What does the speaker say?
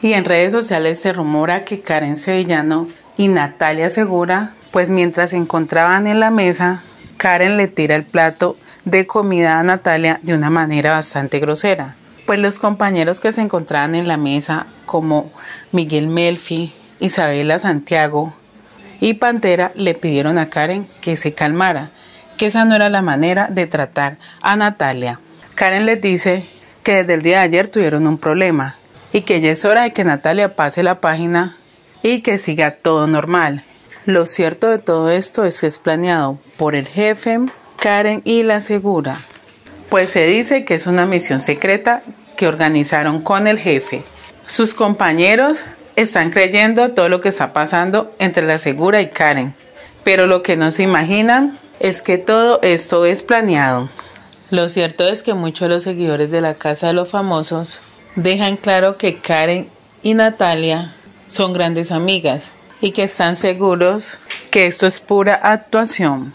Y en redes sociales se rumora que Karen Sevillano y Natalia Segura, pues mientras se encontraban en la mesa, Karen le tira el plato de comida a Natalia de una manera bastante grosera. Pues los compañeros que se encontraban en la mesa, como Miguel Melfi, Isabela Santiago y Pantera, le pidieron a Karen que se calmara, que esa no era la manera de tratar a Natalia. Karen les dice que desde el día de ayer tuvieron un problema y que ya es hora de que Natalia pase la página y que siga todo normal. Lo cierto de todo esto es que es planeado por el jefe, Karen y la segura, pues se dice que es una misión secreta que organizaron con el jefe. Sus compañeros están creyendo todo lo que está pasando entre la segura y Karen, pero lo que no se imaginan es que todo esto es planeado. Lo cierto es que muchos de los seguidores de la Casa de los Famosos dejan claro que Karen y Natalia son grandes amigas y que están seguros que esto es pura actuación.